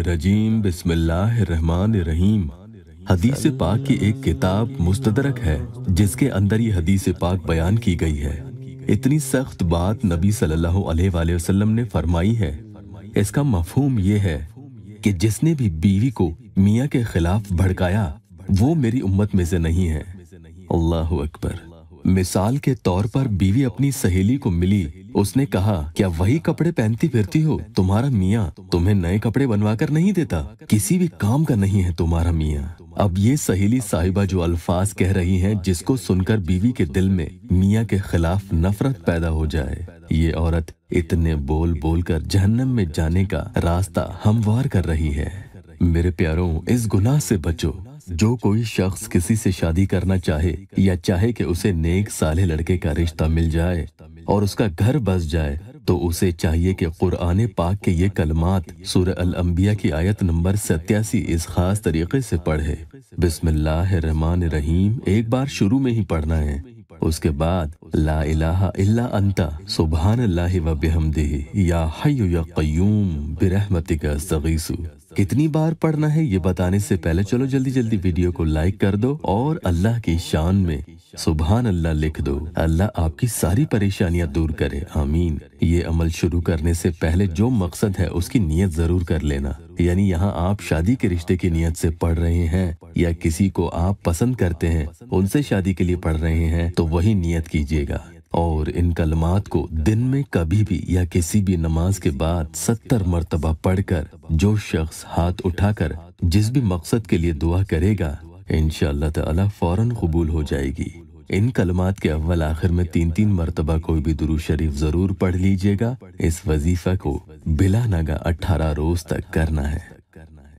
रजीम बिस्मिल्लाहिर्रहमानिर्रहीम हदीस पाक की एक किताब मुस्तदरक है जिसके अंदर ये हदीस पाक बयान की गई है इतनी सख्त बात नबी सल्लल्लाहु अलैहि वसल्लम ने फरमाई है इसका मफहूम ये है कि जिसने भी बीवी को मियाँ के खिलाफ भड़काया वो मेरी उम्मत में से नहीं है अल्लाह अकबर मिसाल के तौर पर बीवी अपनी सहेली को मिली उसने कहा क्या वही कपड़े पहनती फिरती हो तुम्हारा मियाँ तुम्हें नए कपड़े बनवा कर नहीं देता किसी भी काम का नहीं है तुम्हारा मियाँ अब ये सहेली साहिबा जो अल्फाज कह रही हैं जिसको सुनकर बीवी के दिल में मियाँ के खिलाफ नफरत पैदा हो जाए ये औरत इतने बोल बोल कर जहन्नम में जाने का रास्ता हमवार कर रही है मेरे प्यारों इस गुनाह से बचो जो कोई शख्स किसी से शादी करना चाहे या चाहे कि उसे नेक साले लड़के का रिश्ता मिल जाए और उसका घर बस जाए तो उसे चाहिए कि कुरान पाक के ये कलमात सुर अंबिया की आयत नंबर सत्यासी इस खास तरीके से पढ़े बिस्मिल्लाह रहीम एक बार शुरू में ही पढ़ना है उसके बाद ला इलाहा इल्ला अंता सुबहान अल्लाह व बिहमदिही या हय्यु या कय्यूम बिरहमतिक अस्तगीसु कितनी बार पढ़ना है ये बताने से पहले चलो जल्दी जल्दी वीडियो को लाइक कर दो और अल्लाह की शान में सुबहान अल्लाह लिख दो अल्लाह आपकी सारी परेशानियां दूर करे आमीन ये अमल शुरू करने से पहले जो मकसद है उसकी नीयत जरूर कर लेना यानी यहाँ आप शादी के रिश्ते की नीयत से पढ़ रहे हैं या किसी को आप पसंद करते हैं उनसे शादी के लिए पढ़ रहे हैं तो वही नीयत कीजिएगा और इन कलमात को दिन में कभी भी या किसी भी नमाज के बाद सत्तर मरतबा पढ़कर जो शख्स हाथ उठाकर जिस भी मकसद के लिए दुआ करेगा इन ताला फौरन कबूल हो जाएगी इन कलमात के अव्वल आखिर में तीन तीन मरतबा कोई भी दुरू शरीफ जरूर पढ़ लीजिएगा इस वजीफा को बिला नगा अठारह रोज तक करना है